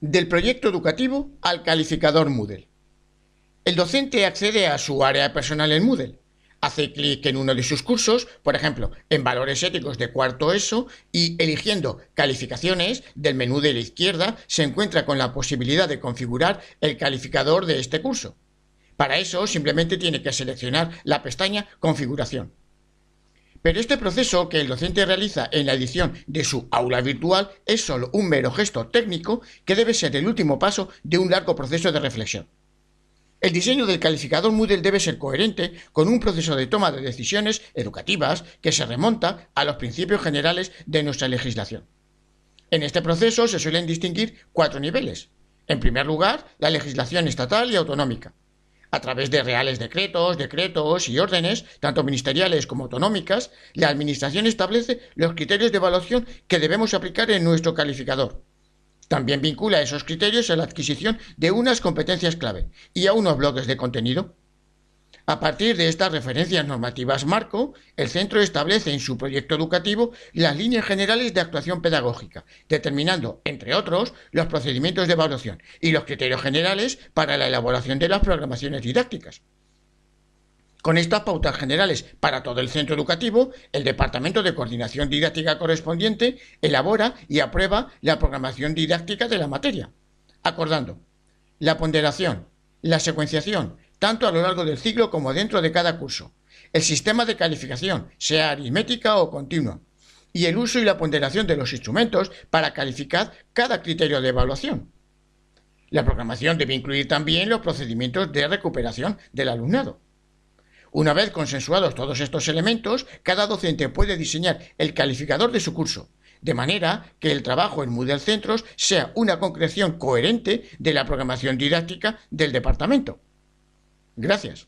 del proyecto educativo al calificador Moodle. El docente accede a su área personal en Moodle, hace clic en uno de sus cursos, por ejemplo, en valores éticos de cuarto ESO, y eligiendo calificaciones del menú de la izquierda, se encuentra con la posibilidad de configurar el calificador de este curso. Para eso simplemente tiene que seleccionar la pestaña Configuración. Pero este proceso que el docente realiza en la edición de su aula virtual es solo un mero gesto técnico que debe ser el último paso de un largo proceso de reflexión. El diseño del calificador Moodle debe ser coherente con un proceso de toma de decisiones educativas que se remonta a los principios generales de nuestra legislación. En este proceso se suelen distinguir cuatro niveles. En primer lugar, la legislación estatal y autonómica a través de reales decretos, decretos y órdenes, tanto ministeriales como autonómicas, la Administración establece los criterios de evaluación que debemos aplicar en nuestro calificador. También vincula esos criterios a la adquisición de unas competencias clave y a unos bloques de contenido. A partir de estas referencias normativas marco, el centro establece en su proyecto educativo las líneas generales de actuación pedagógica, determinando, entre otros, los procedimientos de evaluación y los criterios generales para la elaboración de las programaciones didácticas. Con estas pautas generales para todo el centro educativo, el Departamento de Coordinación Didáctica correspondiente elabora y aprueba la programación didáctica de la materia, acordando la ponderación, la secuenciación, tanto a lo largo del ciclo como dentro de cada curso, el sistema de calificación, sea aritmética o continua, y el uso y la ponderación de los instrumentos para calificar cada criterio de evaluación. La programación debe incluir también los procedimientos de recuperación del alumnado. Una vez consensuados todos estos elementos, cada docente puede diseñar el calificador de su curso, de manera que el trabajo en Moodle Centros sea una concreción coherente de la programación didáctica del departamento. Gracias.